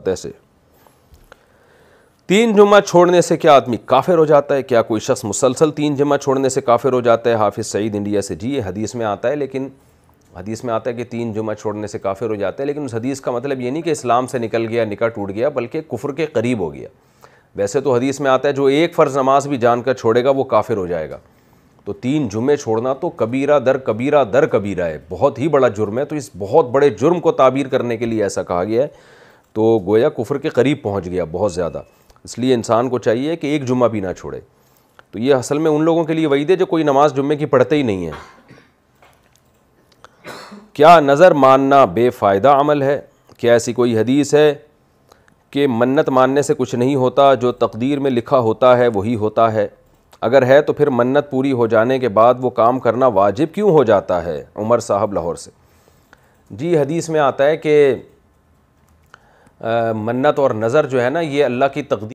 बात ऐसे तीन जुमा छोड़ने से क्या आदमी काफिर हो जाता है क्या कोई शख्स मुसलसल तीन जुमा छोड़ने से काफिर हो जाता है हाफिज़ सईद इंडिया से जी ये हदीस में आता है लेकिन हदीस में आता है कि तीन जुमा छोड़ने से काफिर हो जाता है लेकिन उस हदीस का मतलब ये नहीं कि इस्लाम से निकल गया निका टूट गया बल्कि कुफर के करीब हो गया वैसे तो हदीस में आता है जो एक फ़र्ज़ नमाज भी जानकर छोड़ेगा वो काफिर हो जाएगा तो तीन जुमे छोड़ना तो कबीरा दर कबीरा दर कबीरा है बहुत ही बड़ा जुर्म है तो इस बहुत बड़े जुर्म को ताबीर करने के लिए ऐसा कहा गया है तो गोया कुफर के करीब पहुँच गया बहुत ज़्यादा इसलिए इंसान को चाहिए कि एक जुम्मा भी ना छोड़े तो ये असल में उन लोगों के लिए वही दे जो कोई नमाज जुम्मे की पढ़ते ही नहीं है क्या नज़र मानना बेफ़ायदा अमल है क्या ऐसी कोई हदीस है कि मन्नत मानने से कुछ नहीं होता जो तकदीर में लिखा होता है वही होता है अगर है तो फिर मन्नत पूरी हो जाने के बाद वो काम करना वाजिब क्यों हो जाता है उमर साहब लाहौर से जी हदीस में आता है कि मन्नत और नज़र जो है ना ये अल्लाह की तकदीर